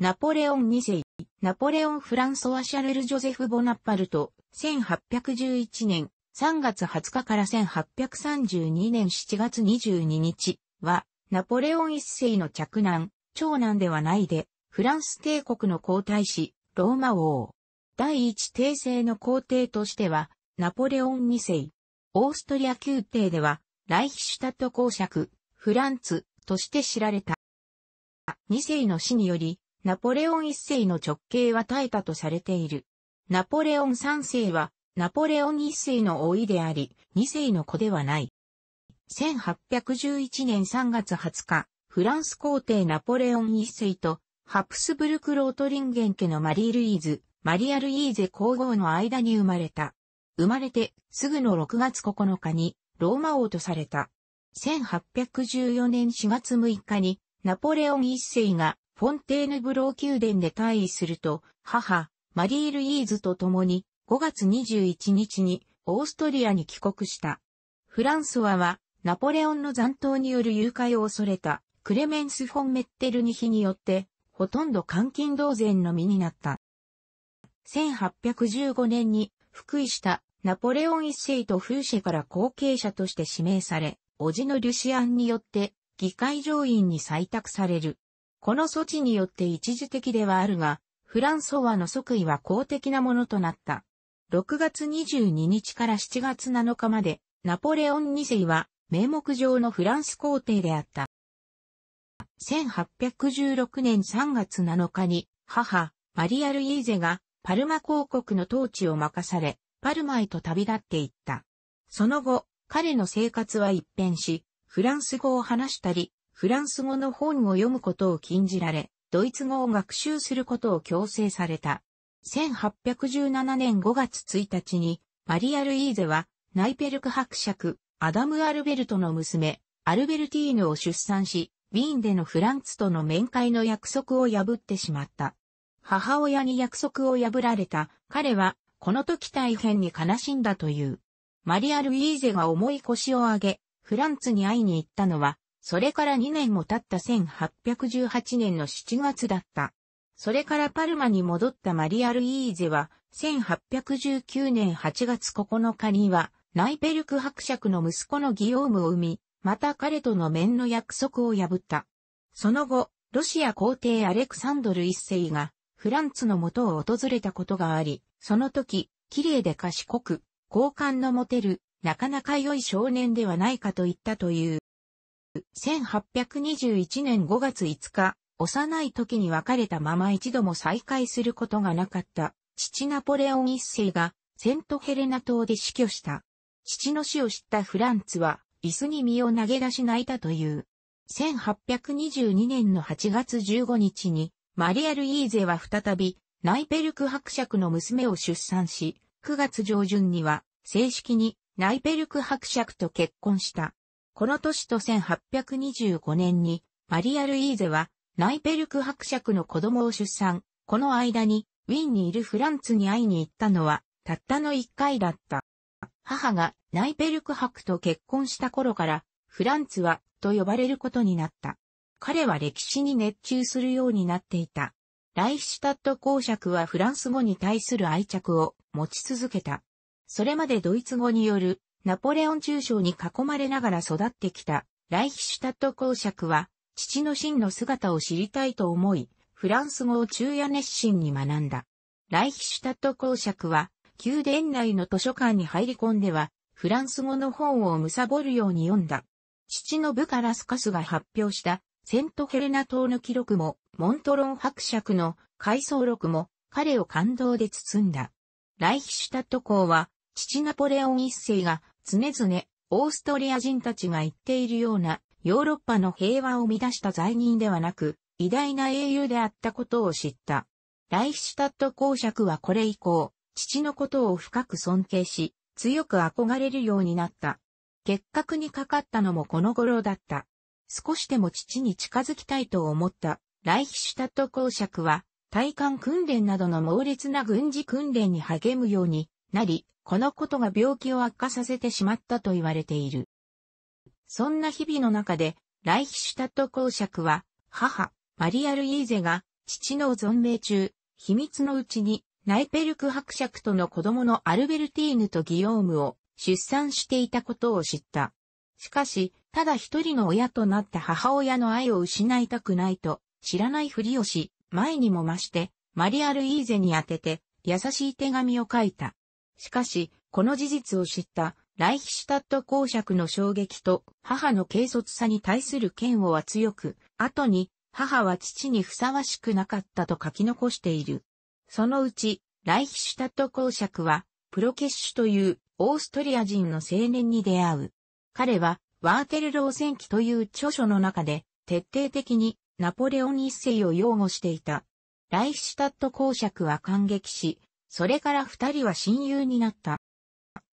ナポレオン2世、ナポレオン・フランソワ・シャルル・ジョゼフ・ボナパルト、1811年3月20日から1832年7月22日は、ナポレオン一世の着難、長男ではないで、フランス帝国の皇太子、ローマ王。第一帝政の皇帝としては、ナポレオン二世。オーストリア宮廷では、ライヒシュタット公爵、フランツ、として知られた。2世の死により、ナポレオン一世の直系は耐えたとされている。ナポレオン三世は、ナポレオン一世の老いであり、二世の子ではない。1811年3月20日、フランス皇帝ナポレオン一世と、ハプスブルク・ロートリンゲン家のマリー・ルイーズ、マリア・ルイーゼ皇后の間に生まれた。生まれて、すぐの6月9日に、ローマ王とされた。1814年4月6日に、ナポレオン一世がフォンテーヌブロー宮殿で退位すると、母、マリー・ルイーズと共に5月21日にオーストリアに帰国した。フランソワはナポレオンの残党による誘拐を恐れたクレメンス・フォン・メッテルニヒによってほとんど監禁同然の身になった。1815年に復位したナポレオン一世とフーシェから後継者として指名され、叔父のリュシアンによって議会上院に採択される。この措置によって一時的ではあるが、フランソワの即位は公的なものとなった。6月22日から7月7日まで、ナポレオン2世は、名目上のフランス皇帝であった。1816年3月7日に、母、マリアルイーゼが、パルマ公国の統治を任され、パルマへと旅立っていった。その後、彼の生活は一変し、フランス語を話したり、フランス語の本を読むことを禁じられ、ドイツ語を学習することを強制された。1817年5月1日に、マリア・ルイーゼは、ナイペルク伯爵、アダム・アルベルトの娘、アルベルティーヌを出産し、ウィーンでのフランツとの面会の約束を破ってしまった。母親に約束を破られた彼は、この時大変に悲しんだという。マリア・ルイーゼが重い腰を上げ、フランツに会いに行ったのは、それから2年も経った1818年の7月だった。それからパルマに戻ったマリアルイーゼは、1819年8月9日には、ナイペルク伯爵の息子のギオームを産み、また彼との面の約束を破った。その後、ロシア皇帝アレクサンドル一世が、フランツの元を訪れたことがあり、その時、綺麗で賢く、好感の持てる、なかなか良い少年ではないかと言ったという。1821年5月5日、幼い時に別れたまま一度も再会することがなかった父ナポレオン一世がセントヘレナ島で死去した。父の死を知ったフランツは椅子に身を投げ出し泣いたという。1822年の8月15日にマリア・ルイーゼは再びナイペルク伯爵の娘を出産し、9月上旬には正式にナイペルク伯爵と結婚した。この年と1825年に、マリア・ルイーゼは、ナイペルク伯爵の子供を出産。この間に、ウィーンにいるフランツに会いに行ったのは、たったの一回だった。母がナイペルク伯と結婚した頃から、フランツは、と呼ばれることになった。彼は歴史に熱中するようになっていた。ライシュタット公爵はフランス語に対する愛着を持ち続けた。それまでドイツ語によるナポレオン中将に囲まれながら育ってきたライヒシュタット公爵は、父の真の姿を知りたいと思い、フランス語を昼夜熱心に学んだ。ライヒシュタット公爵は、宮殿内の図書館に入り込んでは、フランス語の本を貪るように読んだ。父の部下ラスカスが発表したセントヘレナ島の記録も、モントロン伯爵の回想録も、彼を感動で包んだ。ライヒシュタット公は、父ナポレオン一世が常々、オーストリア人たちが言っているような、ヨーロッパの平和を乱した罪人ではなく、偉大な英雄であったことを知った。ライヒシュタット公爵はこれ以降、父のことを深く尊敬し、強く憧れるようになった。結核にかかったのもこの頃だった。少しでも父に近づきたいと思ったライヒシュタット公爵は、体幹訓練などの猛烈な軍事訓練に励むようになり、このことが病気を悪化させてしまったと言われている。そんな日々の中で、ライヒシュタット公爵は、母、マリアルイーゼが、父の存命中、秘密のうちに、ナイペルク伯爵との子供のアルベルティーヌとギヨームを出産していたことを知った。しかし、ただ一人の親となった母親の愛を失いたくないと、知らないふりをし、前にも増して、マリアルイーゼに宛てて、優しい手紙を書いた。しかし、この事実を知ったライヒシュタット公爵の衝撃と母の軽率さに対する嫌悪は強く、後に母は父にふさわしくなかったと書き残している。そのうち、ライヒシュタット公爵は、プロケッシュというオーストリア人の青年に出会う。彼は、ワーテルロー戦記という著書の中で、徹底的にナポレオン一世を擁護していた。ライヒシュタット公爵は感激し、それから二人は親友になった。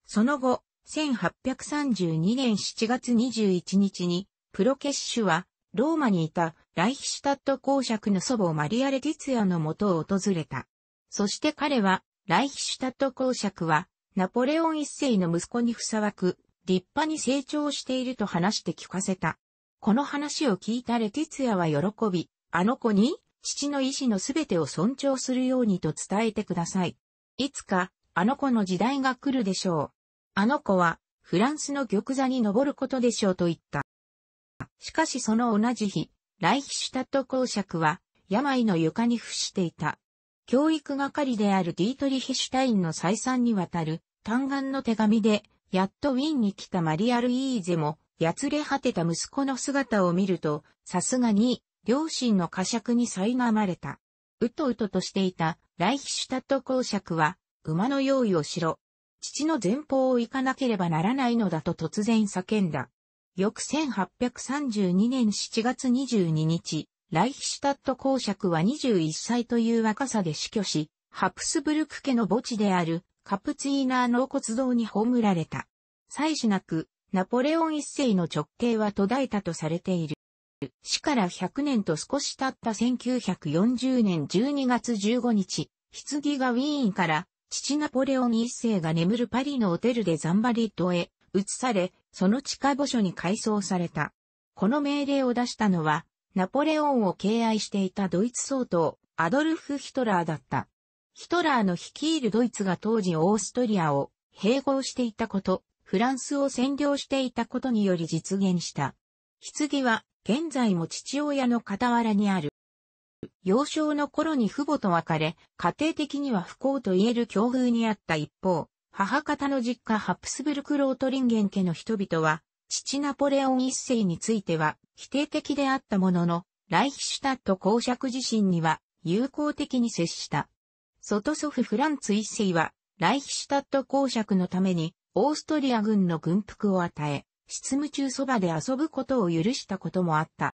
その後、1832年7月21日に、プロケッシュは、ローマにいたライヒシュタット公爵の祖母マリアレ・ティツヤのもとを訪れた。そして彼は、ライヒシュタット公爵は、ナポレオン一世の息子にふさわく、立派に成長していると話して聞かせた。この話を聞いたレティツヤは喜び、あの子に、父の意志のすべてを尊重するようにと伝えてください。いつか、あの子の時代が来るでしょう。あの子は、フランスの玉座に登ることでしょうと言った。しかしその同じ日、ライヒシュタット公爵は、病の床に伏していた。教育係であるディートリヒシュタインの再三にわたる、嘆願の手紙で、やっとウィーンに来たマリアル・イーゼも、やつれ果てた息子の姿を見ると、さすがに、両親の呵責に苛まれた。うとうととしていたライヒシュタット公爵は、馬の用意をしろ。父の前方を行かなければならないのだと突然叫んだ。翌1832年7月22日、ライヒシュタット公爵は21歳という若さで死去し、ハプスブルク家の墓地であるカプツィーナー納骨堂に葬られた。妻子なく、ナポレオン一世の直系は途絶えたとされている。死から100年と少し経った1940年12月15日、棺がウィーンから父ナポレオン一世が眠るパリのホテルでザンバリットへ移され、その地下墓所に改装された。この命令を出したのは、ナポレオンを敬愛していたドイツ総統、アドルフ・ヒトラーだった。ヒトラーの率いるドイツが当時オーストリアを併合していたこと、フランスを占領していたことにより実現した。棺は現在も父親の傍らにある。幼少の頃に父母と別れ、家庭的には不幸と言える境遇にあった一方、母方の実家ハプスブルクロートリンゲン家の人々は、父ナポレオン一世については否定的であったものの、ライヒシュタット公爵自身には友好的に接した。外祖父フランツ一世は、ライヒシュタット公爵のために、オーストリア軍の軍服を与え、執務中そばで遊ぶことを許したこともあった。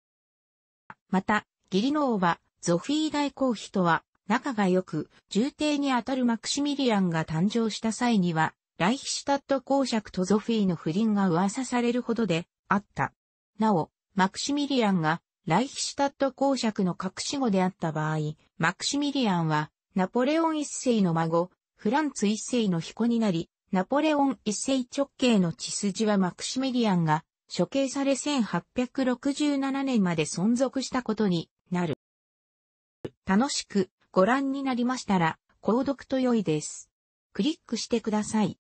また、義理のはゾフィー大公妃とは仲が良く、重帝にあたるマクシミリアンが誕生した際には、ライヒシュタット公爵とゾフィーの不倫が噂されるほどであった。なお、マクシミリアンがライヒシュタット公爵の隠し子であった場合、マクシミリアンはナポレオン一世の孫、フランツ一世の彦になり、ナポレオン一世直系の血筋はマクシメリアンが処刑され1867年まで存続したことになる。楽しくご覧になりましたら、購読と良いです。クリックしてください。